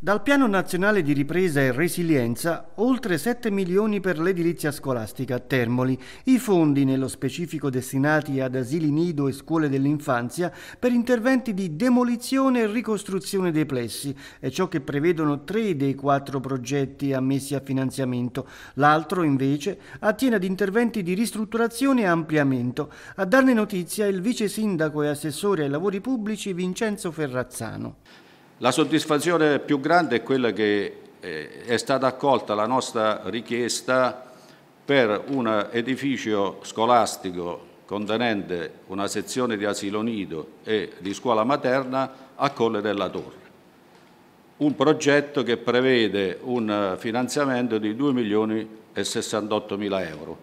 Dal Piano Nazionale di Ripresa e Resilienza, oltre 7 milioni per l'edilizia scolastica a Termoli, i fondi nello specifico destinati ad asili nido e scuole dell'infanzia per interventi di demolizione e ricostruzione dei plessi, è ciò che prevedono tre dei quattro progetti ammessi a finanziamento. L'altro, invece, attiene ad interventi di ristrutturazione e ampliamento. A darne notizia il vice sindaco e assessore ai lavori pubblici Vincenzo Ferrazzano. La soddisfazione più grande è quella che eh, è stata accolta la nostra richiesta per un edificio scolastico contenente una sezione di asilo nido e di scuola materna a Colle della Torre. Un progetto che prevede un finanziamento di 2 milioni e 68 mila euro,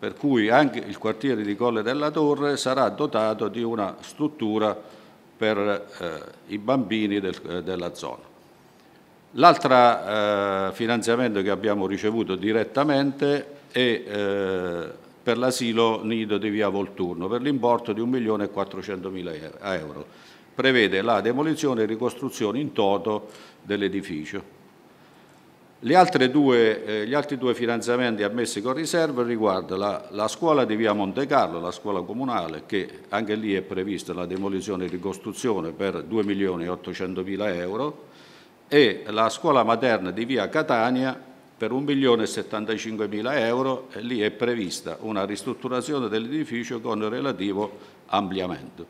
per cui anche il quartiere di Colle della Torre sarà dotato di una struttura per eh, i bambini del, eh, della zona. L'altro eh, finanziamento che abbiamo ricevuto direttamente è eh, per l'asilo nido di via Volturno per l'importo di 1.400.000 euro. Prevede la demolizione e ricostruzione in toto dell'edificio. Due, eh, gli altri due finanziamenti ammessi con riserva riguardano la, la, scuola di via Monte Carlo, la scuola comunale, che anche lì è prevista la demolizione e ricostruzione per 2 milioni e 800 mila euro, e la scuola materna di via Catania per 1 milione e 75 mila euro, e lì è prevista una ristrutturazione dell'edificio con relativo ampliamento.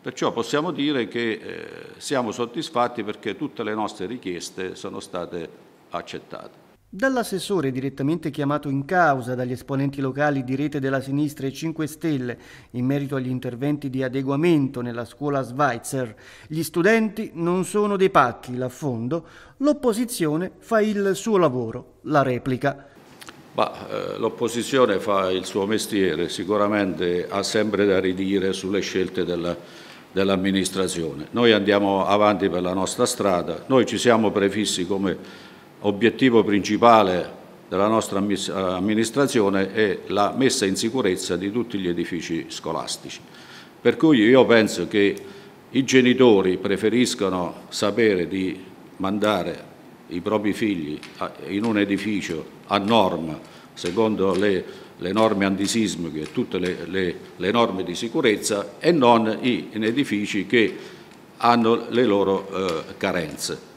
Perciò possiamo dire che eh, siamo soddisfatti perché tutte le nostre richieste sono state accettato. Dall'assessore direttamente chiamato in causa dagli esponenti locali di Rete della Sinistra e 5 Stelle in merito agli interventi di adeguamento nella scuola Schweitzer, gli studenti non sono dei pacchi, l'affondo, l'opposizione fa il suo lavoro, la replica. Eh, l'opposizione fa il suo mestiere, sicuramente ha sempre da ridire sulle scelte della, dell'amministrazione. Noi andiamo avanti per la nostra strada, noi ci siamo prefissi come obiettivo principale della nostra amministrazione è la messa in sicurezza di tutti gli edifici scolastici. Per cui io penso che i genitori preferiscono sapere di mandare i propri figli in un edificio a norma, secondo le, le norme antisismiche e tutte le, le, le, norme di sicurezza, e non in edifici che hanno le loro eh, carenze.